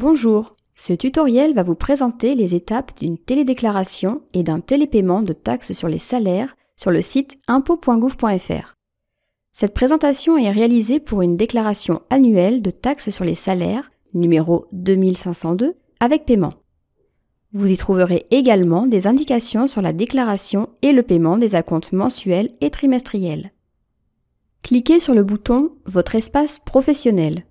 Bonjour, ce tutoriel va vous présenter les étapes d'une télédéclaration et d'un télépaiement de taxes sur les salaires sur le site impôt.gouv.fr. Cette présentation est réalisée pour une déclaration annuelle de taxes sur les salaires numéro 2502 avec paiement. Vous y trouverez également des indications sur la déclaration et le paiement des acomptes mensuels et trimestriels. Cliquez sur le bouton Votre espace professionnel.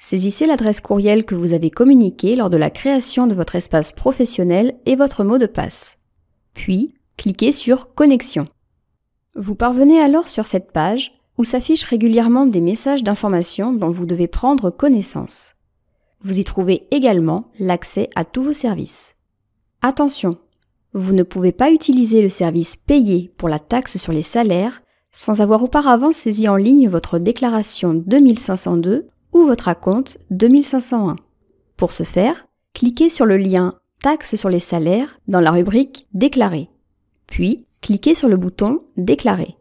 Saisissez l'adresse courriel que vous avez communiquée lors de la création de votre espace professionnel et votre mot de passe. Puis, cliquez sur Connexion. Vous parvenez alors sur cette page où s'affichent régulièrement des messages d'information dont vous devez prendre connaissance. Vous y trouvez également l'accès à tous vos services. Attention, vous ne pouvez pas utiliser le service payé pour la taxe sur les salaires sans avoir auparavant saisi en ligne votre déclaration 2502 ou votre acompte 2501. Pour ce faire, cliquez sur le lien Taxes sur les salaires dans la rubrique Déclarer. Puis, cliquez sur le bouton Déclarer.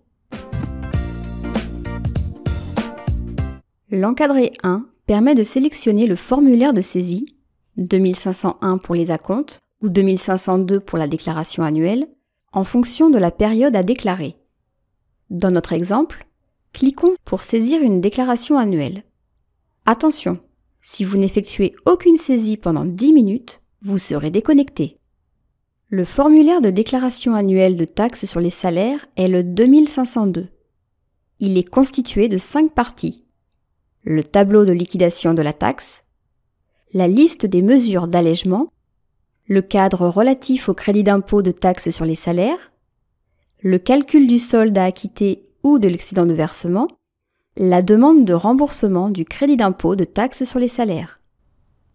L'encadré 1 permet de sélectionner le formulaire de saisie 2501 pour les acomptes ou 2502 pour la déclaration annuelle en fonction de la période à déclarer. Dans notre exemple, cliquons pour saisir une déclaration annuelle. Attention, si vous n'effectuez aucune saisie pendant 10 minutes, vous serez déconnecté. Le formulaire de déclaration annuelle de taxes sur les salaires est le 2502. Il est constitué de 5 parties. Le tableau de liquidation de la taxe, la liste des mesures d'allègement, le cadre relatif au crédit d'impôt de taxes sur les salaires, le calcul du solde à acquitter ou de l'excédent de versement, la demande de remboursement du crédit d'impôt de taxe sur les salaires.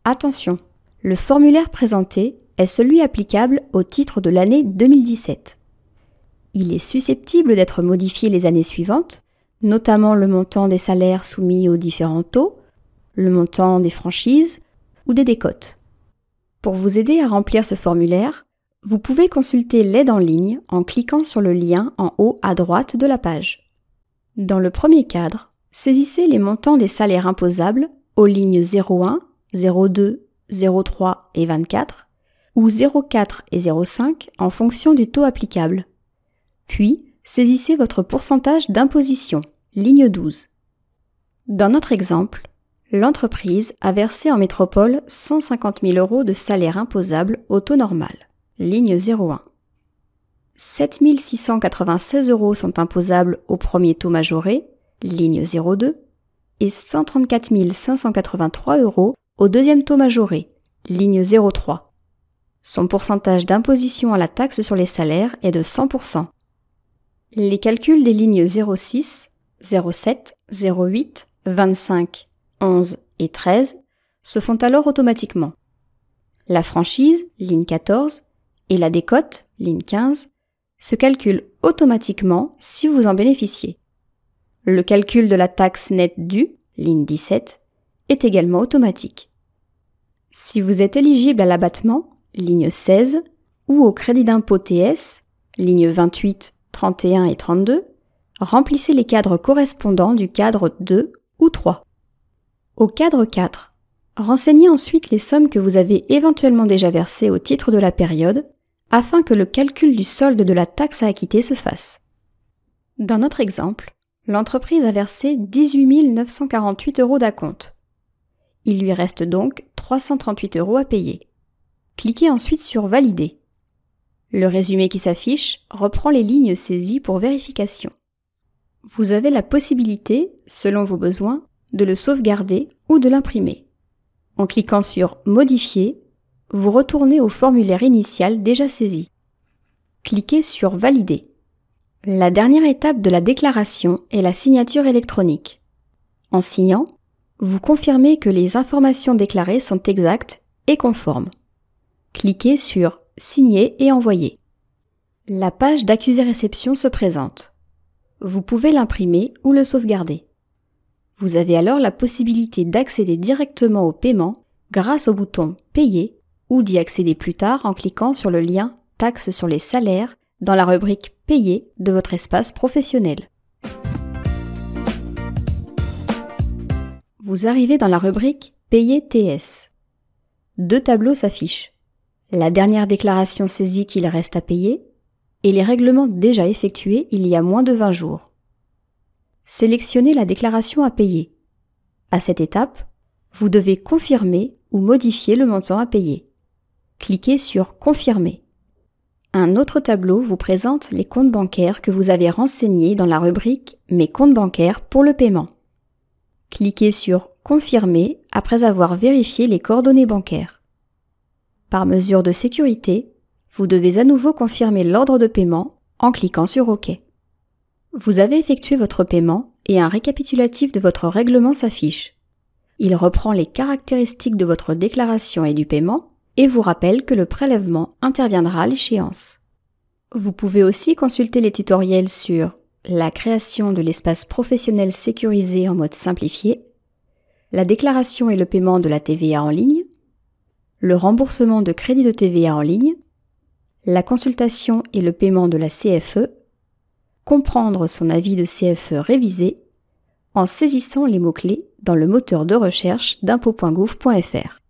Attention, le formulaire présenté est celui applicable au titre de l'année 2017. Il est susceptible d'être modifié les années suivantes, notamment le montant des salaires soumis aux différents taux, le montant des franchises ou des décotes. Pour vous aider à remplir ce formulaire, vous pouvez consulter l'aide en ligne en cliquant sur le lien en haut à droite de la page. Dans le premier cadre, Saisissez les montants des salaires imposables aux lignes 01, 02, 03 et 24 ou 04 et 05 en fonction du taux applicable. Puis, saisissez votre pourcentage d'imposition, ligne 12. Dans notre exemple, l'entreprise a versé en métropole 150 000 euros de salaire imposable au taux normal, ligne 01. 7 696 euros sont imposables au premier taux majoré ligne 02, et 134 583 euros au deuxième taux majoré, ligne 03. Son pourcentage d'imposition à la taxe sur les salaires est de 100%. Les calculs des lignes 06, 07, 08, 25, 11 et 13 se font alors automatiquement. La franchise, ligne 14, et la décote, ligne 15, se calculent automatiquement si vous en bénéficiez. Le calcul de la taxe nette due, ligne 17, est également automatique. Si vous êtes éligible à l'abattement, ligne 16, ou au crédit d'impôt TS, ligne 28, 31 et 32, remplissez les cadres correspondants du cadre 2 ou 3. Au cadre 4, renseignez ensuite les sommes que vous avez éventuellement déjà versées au titre de la période afin que le calcul du solde de la taxe à acquitter se fasse. Dans notre exemple, L'entreprise a versé 18 948 euros d'acompte. Il lui reste donc 338 euros à payer. Cliquez ensuite sur Valider. Le résumé qui s'affiche reprend les lignes saisies pour vérification. Vous avez la possibilité, selon vos besoins, de le sauvegarder ou de l'imprimer. En cliquant sur Modifier, vous retournez au formulaire initial déjà saisi. Cliquez sur Valider. La dernière étape de la déclaration est la signature électronique. En signant, vous confirmez que les informations déclarées sont exactes et conformes. Cliquez sur Signer et envoyer. La page d'accusé réception se présente. Vous pouvez l'imprimer ou le sauvegarder. Vous avez alors la possibilité d'accéder directement au paiement grâce au bouton Payer ou d'y accéder plus tard en cliquant sur le lien Taxes sur les salaires dans la rubrique Payer de votre espace professionnel. Vous arrivez dans la rubrique Payer TS. Deux tableaux s'affichent. La dernière déclaration saisie qu'il reste à payer et les règlements déjà effectués il y a moins de 20 jours. Sélectionnez la déclaration à payer. À cette étape, vous devez confirmer ou modifier le montant à payer. Cliquez sur Confirmer. Un autre tableau vous présente les comptes bancaires que vous avez renseignés dans la rubrique Mes comptes bancaires pour le paiement. Cliquez sur Confirmer après avoir vérifié les coordonnées bancaires. Par mesure de sécurité, vous devez à nouveau confirmer l'ordre de paiement en cliquant sur OK. Vous avez effectué votre paiement et un récapitulatif de votre règlement s'affiche. Il reprend les caractéristiques de votre déclaration et du paiement et vous rappelle que le prélèvement interviendra à l'échéance. Vous pouvez aussi consulter les tutoriels sur la création de l'espace professionnel sécurisé en mode simplifié, la déclaration et le paiement de la TVA en ligne, le remboursement de crédit de TVA en ligne, la consultation et le paiement de la CFE, comprendre son avis de CFE révisé en saisissant les mots-clés dans le moteur de recherche d'impôt.gouv.fr.